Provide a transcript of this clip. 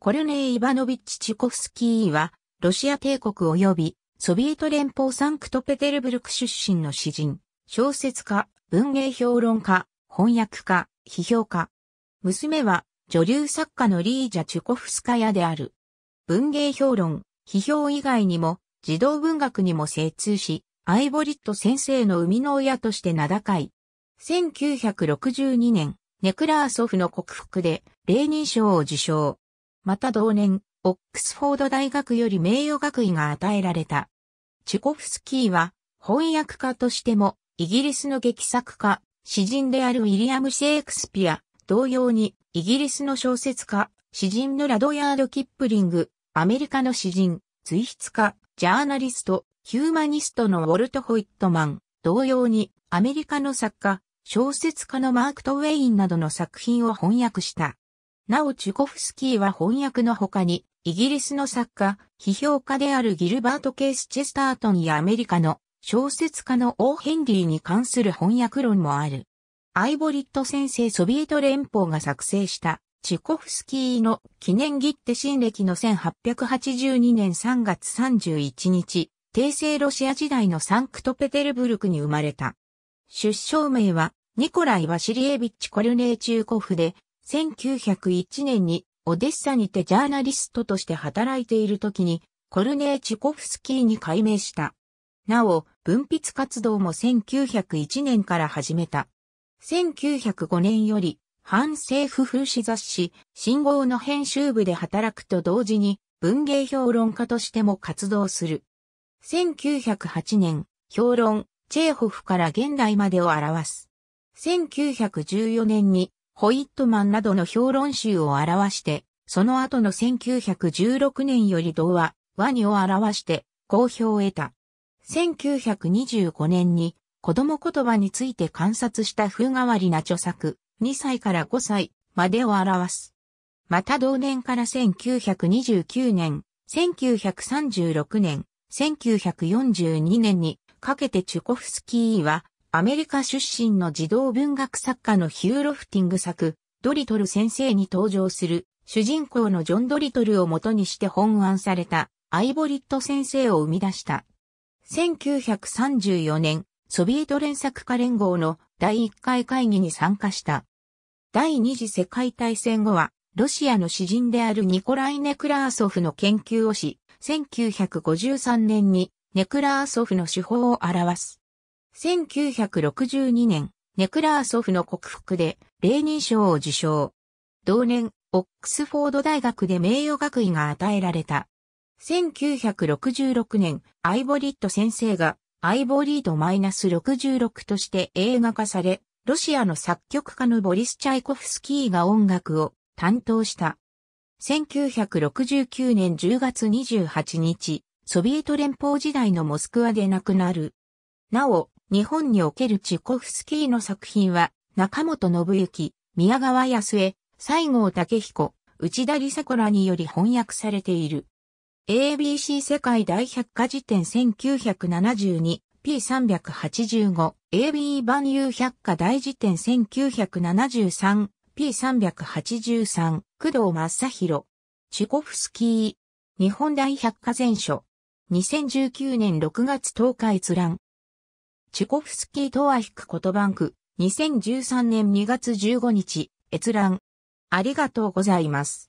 コルネイ・イバノビッチ・チュコフスキーは、ロシア帝国及びソビエト連邦サンクトペテルブルク出身の詩人、小説家、文芸評論家、翻訳家、批評家。娘は女流作家のリージャ・チュコフスカヤである。文芸評論、批評以外にも、児童文学にも精通し、アイボリット先生の生みの親として名高い。1962年、ネクラーソフの克服で、レーニン賞を受賞。また同年、オックスフォード大学より名誉学位が与えられた。チュコフスキーは翻訳家としてもイギリスの劇作家、詩人であるウィリアム・シェイクスピア、同様にイギリスの小説家、詩人のラドヤード・キップリング、アメリカの詩人、随筆家、ジャーナリスト、ヒューマニストのウォルト・ホイットマン、同様にアメリカの作家、小説家のマーク・トウェインなどの作品を翻訳した。なおチュコフスキーは翻訳の他に、イギリスの作家、批評家であるギルバート・ケース・チェスタートンやアメリカの小説家のオー・ヘンリーに関する翻訳論もある。アイボリット先生ソビエト連邦が作成したチュコフスキーの記念切手新暦の1882年3月31日、帝政ロシア時代のサンクトペテルブルクに生まれた。出生名はニコライ・ワシリエビッチ・コルネーチューコフで、1901年にオデッサにてジャーナリストとして働いている時にコルネーチコフスキーに改名した。なお、文筆活動も1901年から始めた。1905年より反政府風刺雑誌、信号の編集部で働くと同時に文芸評論家としても活動する。1908年、評論、チェーホフから現代までを表す。1914年にホイットマンなどの評論集を表して、その後の1916年より童話、ワニを表して、好評を得た。1925年に、子供言葉について観察した風変わりな著作、2歳から5歳までを表す。また同年から1929年、1936年、1942年にかけてチュコフスキーはアメリカ出身の児童文学作家のヒューロフティング作、ドリトル先生に登場する主人公のジョン・ドリトルを元にして本案されたアイボリット先生を生み出した。1934年、ソビエト連作家連合の第1回会議に参加した。第二次世界大戦後は、ロシアの詩人であるニコライ・ネクラーソフの研究をし、1953年にネクラーソフの手法を表す1962年、ネクラーソフの克服で、レーニン賞を受賞。同年、オックスフォード大学で名誉学位が与えられた。1966年、アイボリッド先生が、アイボリード -66 として映画化され、ロシアの作曲家のボリス・チャイコフスキーが音楽を担当した。1969年10月28日、ソビエト連邦時代のモスクワで亡くなる。なお、日本におけるチコフスキーの作品は、中本信之、宮川康江、西郷武彦、内田理子らにより翻訳されている。ABC 世界大百科事典 1972P385、AB 万有百科大辞典 1973P383、工藤正宏。チコフスキー、日本大百科全書。2019年6月10日閲覧。チュコフスキー・トはヒク・コトバンク、2013年2月15日、閲覧。ありがとうございます。